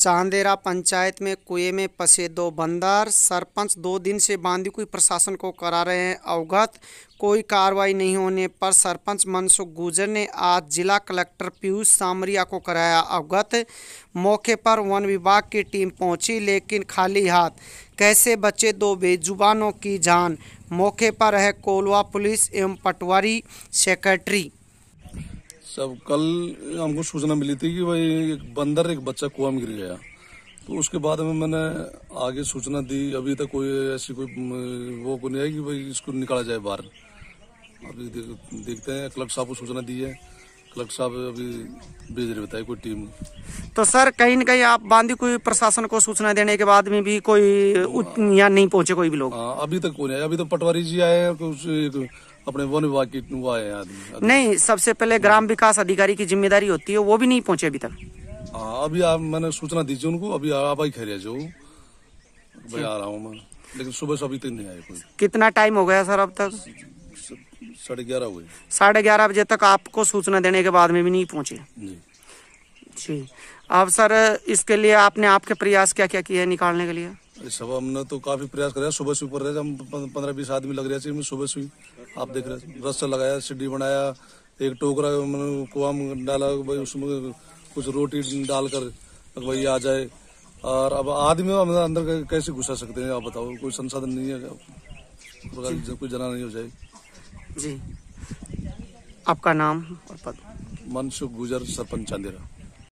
चांदेरा पंचायत में कुएं में पसे दो बंदर सरपंच दो दिन से बांधी कोई प्रशासन को करा रहे हैं अवगत कोई कार्रवाई नहीं होने पर सरपंच मनसुख गुजर ने आज जिला कलेक्टर पीयूष सामरिया को कराया अवगत मौके पर वन विभाग की टीम पहुंची लेकिन खाली हाथ कैसे बचे दो बेजुबानों की जान मौके पर है कोलवा पुलिस एवं पटवारी सेक्रेटरी सब कल हमको सूचना मिली थी कि भाई एक बंदर एक बच्चा कुआ में गिर गया तो उसके बाद में मैंने आगे सूचना दी अभी तक कोई ऐसी कोई वो को नहीं आई कि भाई इसको निकाला जाए बाहर अभी देख, देखते हैं क्लब साहब को सूचना दी है कलेक्टर साहब अभी भेज रहे बताए कोई टीम तो सर कहीं ना कहीं आप बांधी कोई प्रशासन को सूचना देने के बाद में भी कोई यहाँ नहीं पहुंचे कोई भी लोग आ, हाँ, अभी तक कोई अभी तो पटवारी जी आए हैं तो अपने वन विभाग की आए नहीं सबसे पहले हाँ। ग्राम विकास अधिकारी की जिम्मेदारी होती है वो भी नहीं पहुंचे अभी तक आ, हाँ, अभी आप मैंने सूचना दीजिए उनको अभी आप ही खैरिया जो आ रहा हूँ मैं लेकिन सुबह से अभी तक नहीं आए कोई कितना टाइम हो गया सर अब तक साढ़े ग्यारह बजे साढ़े ग्यारह बजे तक आपको सूचना देने के बाद में भी नहीं पहुंचे जी अब सर इसके लिए आपने आपके प्रयास क्या क्या किए निकालने के लिए अरे सब हमने तो काफी प्रयास कर सुबह से ऊपर रहे हम पंद्रह बीस आदमी लग रहे थे सुबह से आप देख रहे रस्सा लगाया सीढ़ी बनाया एक टोकरा कुआ में डाला भाई उसमें कुछ रोटी डालकर भाई आ जाए और अब आदमी हम अंदर कैसे घुसा सकते हैं आप बताओ कोई संसाधन नहीं है कोई जना नहीं हो जाए जी आपका नाम और पद मनसुख गुजर सरपंच चांदेरा